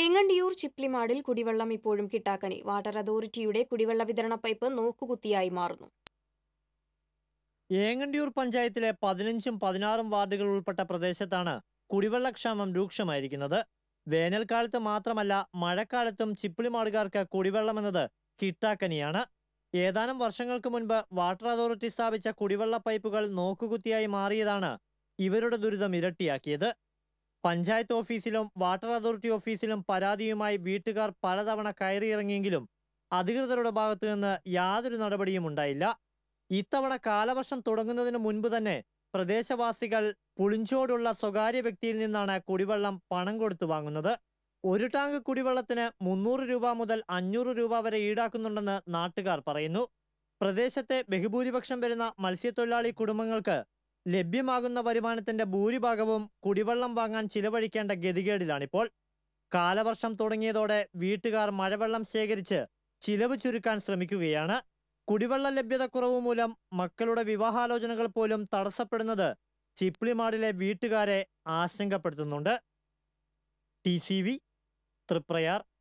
ഏങ്ങണ്ടിയൂർ ചിപ്ലിമാടിൽ കുടിവെള്ളം ഇപ്പോഴും കിട്ടാക്കനി വാട്ടർ അതോറിറ്റിയുടെ കുടിവെള്ള വിതരണ പൈപ്പ് നോക്കുകുത്തിയായി മാറുന്നു ഏങ്ങണ്ടിയൂർ പഞ്ചായത്തിലെ പതിനഞ്ചും പതിനാറും വാർഡുകൾ ഉൾപ്പെട്ട പ്രദേശത്താണ് കുടിവെള്ളക്ഷാമം രൂക്ഷമായിരിക്കുന്നത് വേനൽക്കാലത്ത് മാത്രമല്ല മഴക്കാലത്തും ചിപ്പിളിമാടുകാർക്ക് കുടിവെള്ളം എന്നത് കിട്ടാക്കനിയാണ് ഏതാനും വർഷങ്ങൾക്ക് മുൻപ് വാട്ടർ അതോറിറ്റി സ്ഥാപിച്ച കുടിവെള്ള പൈപ്പുകൾ നോക്കുകുത്തിയായി മാറിയതാണ് ഇവരുടെ ദുരിതം ഇരട്ടിയാക്കിയത് പഞ്ചായത്ത് ഓഫീസിലും വാട്ടർ അതോറിറ്റി ഓഫീസിലും പരാതിയുമായി വീട്ടുകാർ പലതവണ കയറിയിറങ്ങിയെങ്കിലും അധികൃതരുടെ ഭാഗത്തു നിന്ന് യാതൊരു നടപടിയും ഉണ്ടായില്ല ഇത്തവണ കാലവർഷം തുടങ്ങുന്നതിന് മുൻപ് തന്നെ പ്രദേശവാസികൾ പുളിഞ്ചോടുള്ള സ്വകാര്യ വ്യക്തിയിൽ നിന്നാണ് കുടിവെള്ളം പണം കൊടുത്തു വാങ്ങുന്നത് ഒരു ടാങ്ക് കുടിവെള്ളത്തിന് മുന്നൂറ് രൂപ മുതൽ അഞ്ഞൂറ് രൂപ വരെ ഈടാക്കുന്നുണ്ടെന്ന് നാട്ടുകാർ പറയുന്നു പ്രദേശത്തെ ബഹുഭൂരിപക്ഷം വരുന്ന മത്സ്യത്തൊഴിലാളി കുടുംബങ്ങൾക്ക് ലഭ്യമാകുന്ന വരുമാനത്തിന്റെ ഭൂരിഭാഗവും കുടിവെള്ളം വാങ്ങാൻ ചിലവഴിക്കേണ്ട ഗതികേടിലാണിപ്പോൾ കാലവർഷം തുടങ്ങിയതോടെ വീട്ടുകാർ മഴവെള്ളം ശേഖരിച്ച് ചിലവ് ചുരുക്കാൻ ശ്രമിക്കുകയാണ് കുടിവെള്ള ലഭ്യതക്കുറവ് മൂലം മക്കളുടെ വിവാഹാലോചനകൾ പോലും തടസ്സപ്പെടുന്നത് ചിപ്ലിമാടിലെ വീട്ടുകാരെ ആശങ്കപ്പെടുത്തുന്നുണ്ട് ടി സി വി തൃപ്രയാർ